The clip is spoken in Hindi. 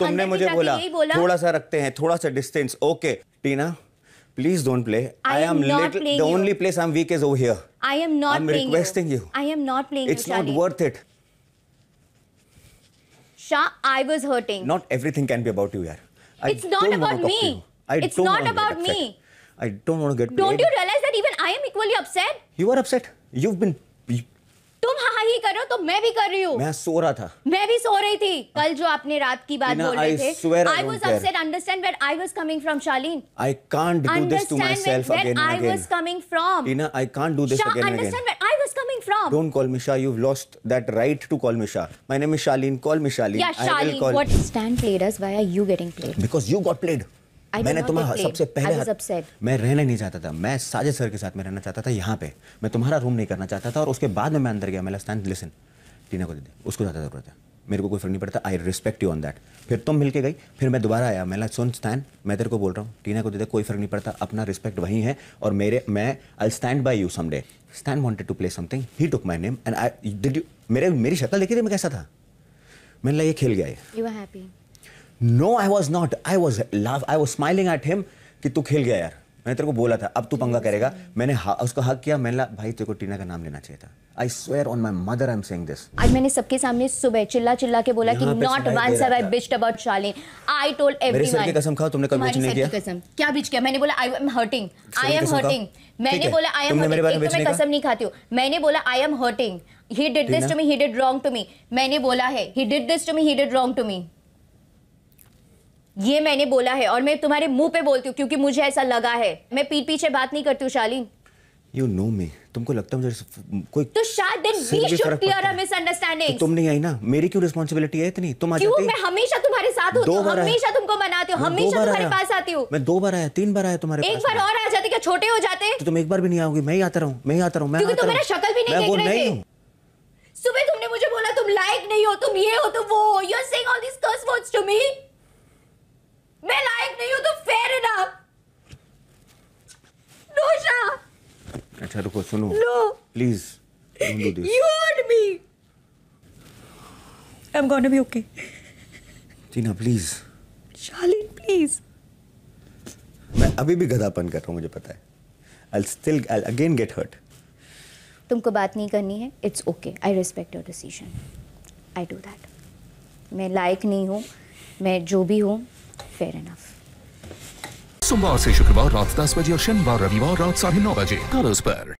तुमने मुझे बोला, थोड़ा सा रखते हैं थोड़ा सा distance okay Tina please don't play I am the only place I am weak is over here I am not playing you I am not playing it's not worth it I was hurting not everything can be about you यार it's not about me it's not about me I don't want to get don't you realise that even I am equally upset you are upset you have been तुम हाँ ही कर रहे हो तो मैं भी कर रही हूँ मैं सो रहा था मैं भी सो रही थी हाँ। कल जो आपने रात की बात बोल रहे थे I was upset understand I coming from Shalin I can't do I coming from I do this call me Shalin call stand played you getting played because you got played मैंने तुम्हारा सबसे पहले मैं रहना नहीं चाहता था मैं साजिद सर के साथ में रहना चाहता था यहाँ पे मैं तुम्हारा रूम नहीं करना चाहता था और उसके बाद में मैं अंदर गया मेरा स्टैंड लिसन टीना को दे दी उसको ज़्यादा ज़रूरत है मेरे को कोई फर्क नहीं पड़ता I respect you on that फिर तुम मिलके गई फिर मैं दोबारा आया मैं सुन स्टैंड मैं तेरे को बोल रहा हूँ टीना को दे दे कोई फर्क नहीं पड़ता अपना रिस्पेक्ट वही है और मेरे मैं I stand by you someday stand wanted to play something he took my name and I did you मेरे मेरी शक्ल देखी थी मैं कैसा था मैंने ये खेल गया है no I was not I was laugh I was smiling at him कि तू खेल गया यार मैंने तेरे को बोला था अब तू पंगा करेगा मैंने हा, उसको हक किया मैंने भाई तेरे को टीना का नाम लेना चाहिए था I swear on my mother I am saying this आज मैंने सबके सामने सुबह चिल्ला चिल्ला के बोला कि not once have I bitched about Shalin I told everyone मेरे सर की कसम खाओ तुमने कभी बिच नहीं किया कसम क्या बिच किया मैंने बोला I am hurting I am hurting मैंने बोला आई एम हर्टिंग मैं कसम नहीं खाती हूं मैंने बोला I am hurting he did this to me he did wrong to me मैंने बोला है he did this to me he did wrong to me ये मैंने बोला है और मैं तुम्हारे मुंह पे बोलती हूँ क्योंकि मुझे ऐसा लगा है मैं पीठ पीछे बात नहीं करती हूँ शालीन यू नो मी तुमको लगता है मुझे कोई तो शायद then we should clear a misunderstanding तुम नहीं आई ना मेरी क्यों रिस्पांसिबिलिटी है इतनी तुम आ जाती क्यों मैं हमेशा तुम्हारे साथ होती हूं हमेशा तुमको मनाती हूं हमेशा तुम्हारे पास आती हूं मैं दो बार आया तीन बार आया तुम्हारे एक बार और आ जाते क्या छोटे हो जाते तो तुम एक बार भी नहीं आओगी मैं ही आता रहूं मैं ही आता रहूं मैं क्योंकि तुम मेरा शक्ल भी नहीं देख रहे थे सुबह तुमने मुझे बोला तुम लाइक नहीं हो तुम ये हो तुम वो you are saying all this curse words to me मैं लायक नहीं हूं तो फेयर इनफ नोशा अच्छा रुको सुनो लो please don't do this you hurt me I am gonna be okay Tina please Shalin please मैं अभी भी गधापन कर रहा हूं मुझे पता है I will still I will again get hurt तुमको बात नहीं करनी है it's okay I respect your decision I do that मैं लायक नहीं हूँ मैं जो भी हूँ फेयर इनफ सोमवार से शुक्रवार रात दस बजे और शनिवार रविवार रात साढ़े नौ बजे कलर्स पर